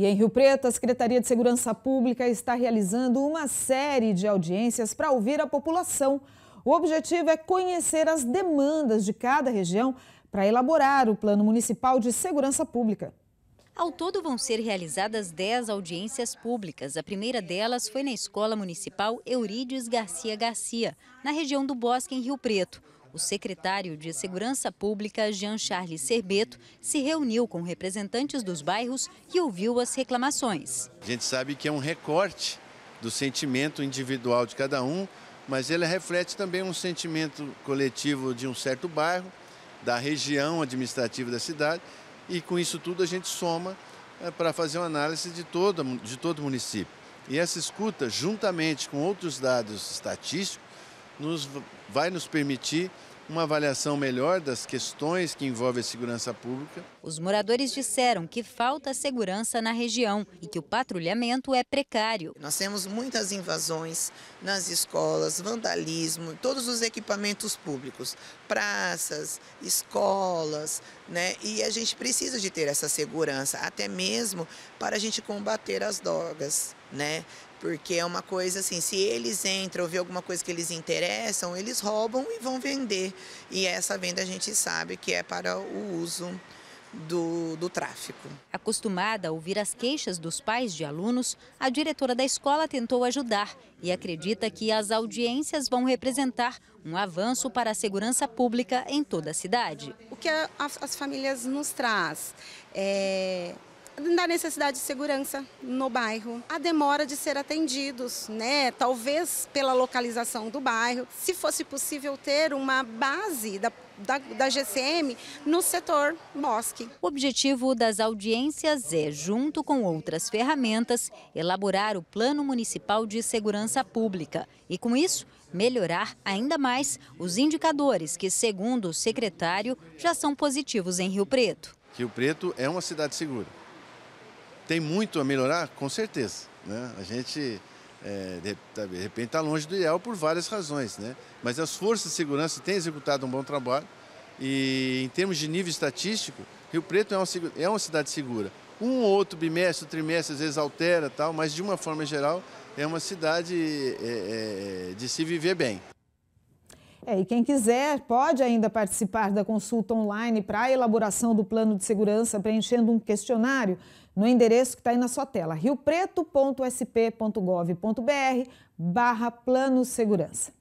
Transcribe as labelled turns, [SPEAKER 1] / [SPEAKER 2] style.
[SPEAKER 1] E em Rio Preto, a Secretaria de Segurança Pública está realizando uma série de audiências para ouvir a população. O objetivo é conhecer as demandas de cada região para elaborar o Plano Municipal de Segurança Pública.
[SPEAKER 2] Ao todo vão ser realizadas 10 audiências públicas. A primeira delas foi na Escola Municipal Eurídios Garcia Garcia, na região do Bosque, em Rio Preto. O secretário de Segurança Pública, Jean-Charles Cerbeto, se reuniu com representantes dos bairros e ouviu as reclamações.
[SPEAKER 3] A gente sabe que é um recorte do sentimento individual de cada um, mas ele reflete também um sentimento coletivo de um certo bairro, da região administrativa da cidade, e com isso tudo a gente soma é, para fazer uma análise de todo, de todo o município. E essa escuta, juntamente com outros dados estatísticos, nos, vai nos permitir uma avaliação melhor das questões que envolvem a segurança pública.
[SPEAKER 2] Os moradores disseram que falta segurança na região e que o patrulhamento é precário.
[SPEAKER 4] Nós temos muitas invasões nas escolas, vandalismo, todos os equipamentos públicos, praças, escolas, né? E a gente precisa de ter essa segurança, até mesmo para a gente combater as drogas né? Porque é uma coisa assim, se eles entram, ver alguma coisa que eles interessam, eles roubam e vão vender. E essa venda a gente sabe que é para o uso do, do, tráfico. Acostumada
[SPEAKER 2] a ouvir as queixas dos pais de alunos, a diretora da escola tentou ajudar e acredita que as audiências vão representar um avanço para a segurança pública em toda a cidade. O que a, as, as famílias nos traz é da necessidade de segurança no bairro, a demora de ser atendidos, né? Talvez pela localização do bairro, se fosse possível ter uma base da da, da, GCM no setor bosque. O objetivo das audiências é, junto com outras ferramentas, elaborar o Plano Municipal de Segurança Pública e, com isso, melhorar ainda mais os indicadores que, segundo o secretário, já são positivos em Rio Preto.
[SPEAKER 3] Rio Preto é uma cidade segura. Tem muito a melhorar? Com certeza. Né? A gente, é, de, tá, repente, está longe do ideal por várias razões. Né? Mas as forças de segurança têm executado um bom trabalho e, em termos de nível estatístico, Rio Preto é uma, é uma cidade segura. Um ou outro bimestre, trimestre, às vezes altera, tal, mas de uma forma geral é uma cidade é, é de se viver bem.
[SPEAKER 1] É, e quem quiser pode ainda participar da consulta online para a elaboração do plano de segurança preenchendo um questionário no endereço que está aí na sua tela, riopreto.sp.gov.br barra plano segurança.